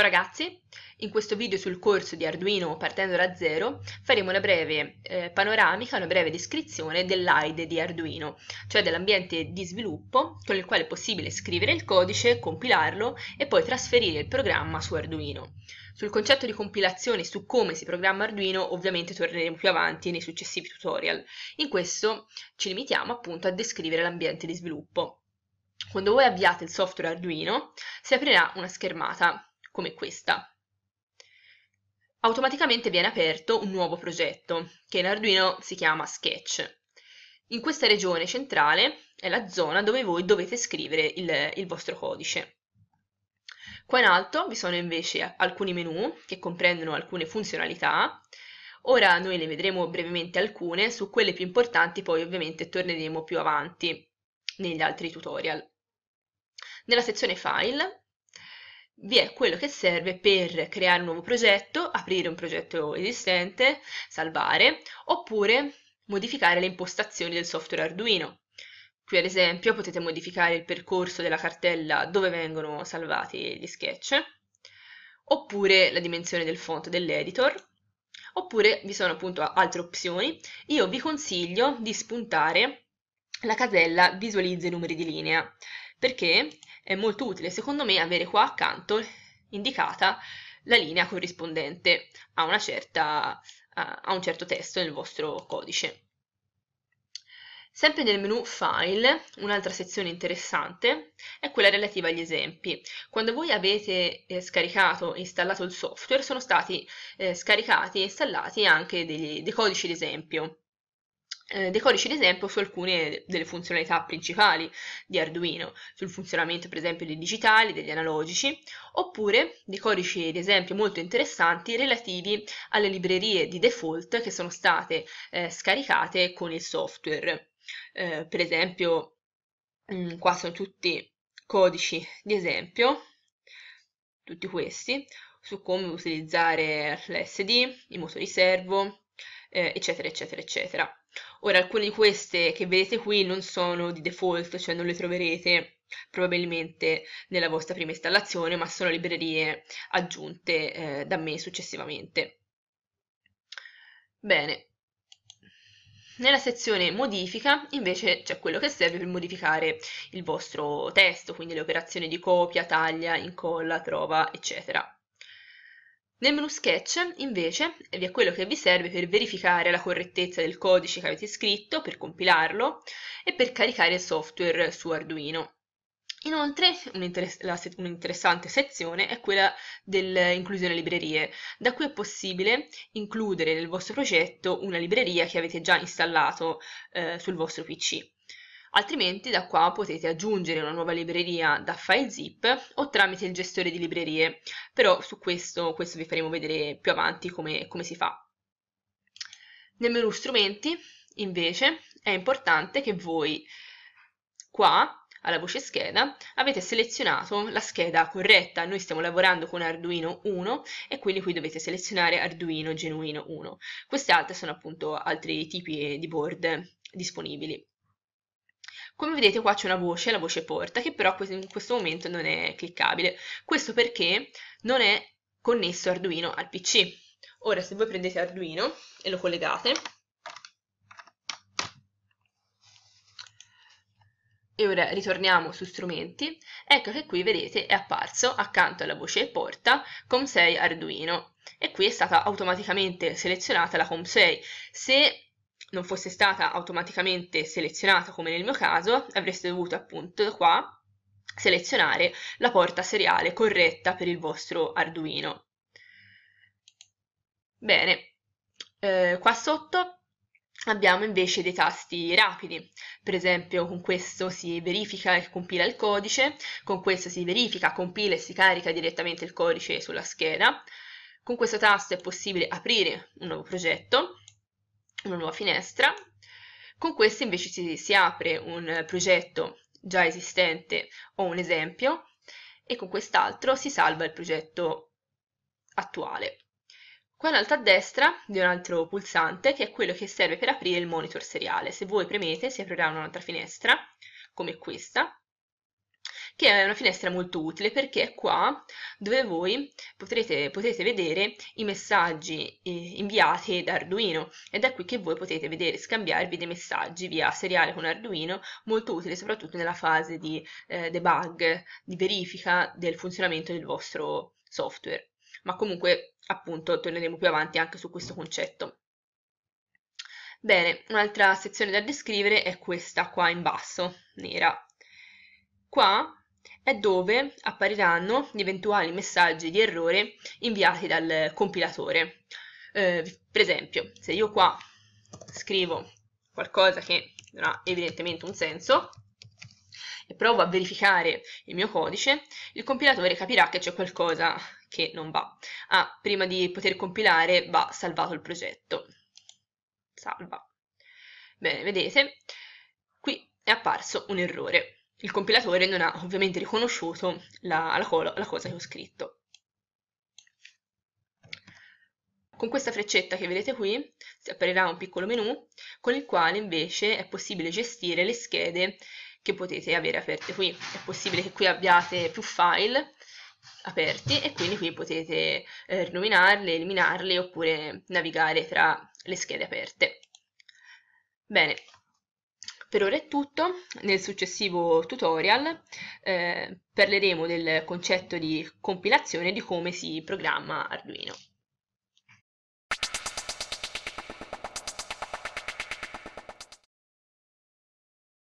Ciao ragazzi, in questo video sul corso di Arduino partendo da zero faremo una breve eh, panoramica, una breve descrizione dell'AIDE di Arduino, cioè dell'ambiente di sviluppo con il quale è possibile scrivere il codice, compilarlo e poi trasferire il programma su Arduino. Sul concetto di compilazione e su come si programma Arduino ovviamente torneremo più avanti nei successivi tutorial. In questo ci limitiamo appunto a descrivere l'ambiente di sviluppo. Quando voi avviate il software Arduino si aprirà una schermata come questa. Automaticamente viene aperto un nuovo progetto, che in Arduino si chiama Sketch. In questa regione centrale è la zona dove voi dovete scrivere il, il vostro codice. Qua in alto vi sono invece alcuni menu che comprendono alcune funzionalità. Ora noi ne vedremo brevemente alcune, su quelle più importanti poi ovviamente torneremo più avanti negli altri tutorial. Nella sezione File vi è quello che serve per creare un nuovo progetto, aprire un progetto esistente, salvare, oppure modificare le impostazioni del software Arduino. Qui ad esempio potete modificare il percorso della cartella dove vengono salvati gli sketch, oppure la dimensione del font dell'editor, oppure vi sono appunto altre opzioni. Io vi consiglio di spuntare la casella visualizza i numeri di linea perché è molto utile secondo me avere qua accanto indicata la linea corrispondente a, certa, a un certo testo nel vostro codice. Sempre nel menu File, un'altra sezione interessante è quella relativa agli esempi. Quando voi avete eh, scaricato e installato il software sono stati eh, scaricati e installati anche degli, dei codici d'esempio eh, dei codici d'esempio su alcune delle funzionalità principali di Arduino, sul funzionamento per esempio dei digitali, degli analogici, oppure dei codici d'esempio molto interessanti relativi alle librerie di default che sono state eh, scaricate con il software. Eh, per esempio, mh, mm, qua sono tutti codici di esempio, tutti questi, su come utilizzare l'SD, i motori servo, eh, eccetera, eccetera, eccetera. Ora, alcune di queste che vedete qui non sono di default, cioè non le troverete probabilmente nella vostra prima installazione, ma sono librerie aggiunte eh, da me successivamente. Bene. Nella sezione modifica invece c'è quello che serve per modificare il vostro testo, quindi le operazioni di copia, taglia, incolla, trova, eccetera. Nel menu Sketch, invece, vi è quello che vi serve per verificare la correttezza del codice che avete scritto, per compilarlo e per caricare il software su Arduino. Inoltre, un'interessante sezione è quella dell'inclusione librerie, da cui è possibile includere nel vostro progetto una libreria che avete già installato eh, sul vostro PC altrimenti da qua potete aggiungere una nuova libreria da file zip o tramite il gestore di librerie, però su questo, questo vi faremo vedere più avanti come, come si fa. Nel menu strumenti invece è importante che voi qua alla voce scheda avete selezionato la scheda corretta, noi stiamo lavorando con Arduino 1 e quindi qui dovete selezionare Arduino Genuino 1. Queste altre sono appunto altri tipi di board disponibili. Come vedete qua c'è una voce, la voce porta, che però in questo momento non è cliccabile. Questo perché non è connesso Arduino al PC. Ora se voi prendete Arduino e lo collegate, e ora ritorniamo su strumenti, ecco che qui vedete è apparso accanto alla voce porta COM6 Arduino e qui è stata automaticamente selezionata la COM6. Se non fosse stata automaticamente selezionata come nel mio caso, avreste dovuto appunto qua selezionare la porta seriale corretta per il vostro Arduino. Bene, eh, qua sotto abbiamo invece dei tasti rapidi, per esempio con questo si verifica e compila il codice, con questo si verifica, compila e si carica direttamente il codice sulla scheda, con questo tasto è possibile aprire un nuovo progetto, una nuova finestra. Con questa invece si, si apre un progetto già esistente o un esempio e con quest'altro si salva il progetto attuale. Qua in alto a destra vi è un altro pulsante che è quello che serve per aprire il monitor seriale. Se voi premete si aprirà un'altra finestra, come questa, che è una finestra molto utile perché è qua dove voi potrete, potete vedere i messaggi eh, inviati da Arduino ed è qui che voi potete vedere scambiarvi dei messaggi via seriale con Arduino, molto utile soprattutto nella fase di eh, debug, di verifica del funzionamento del vostro software. Ma comunque appunto torneremo più avanti anche su questo concetto. Bene, un'altra sezione da descrivere è questa qua in basso, nera. Qua è dove appariranno gli eventuali messaggi di errore inviati dal compilatore. Eh, per esempio, se io qua scrivo qualcosa che non ha evidentemente un senso e provo a verificare il mio codice, il compilatore capirà che c'è qualcosa che non va. Ah, prima di poter compilare va salvato il progetto. Salva. Bene, vedete, qui è apparso un errore il compilatore non ha ovviamente riconosciuto la, la, la cosa che ho scritto. Con questa freccetta che vedete qui si apparirà un piccolo menu con il quale invece è possibile gestire le schede che potete avere aperte qui. È possibile che qui abbiate più file aperti e quindi qui potete eh, rinominarle, eliminarle oppure navigare tra le schede aperte. Bene, per ora è tutto, nel successivo tutorial eh, parleremo del concetto di compilazione e di come si programma Arduino.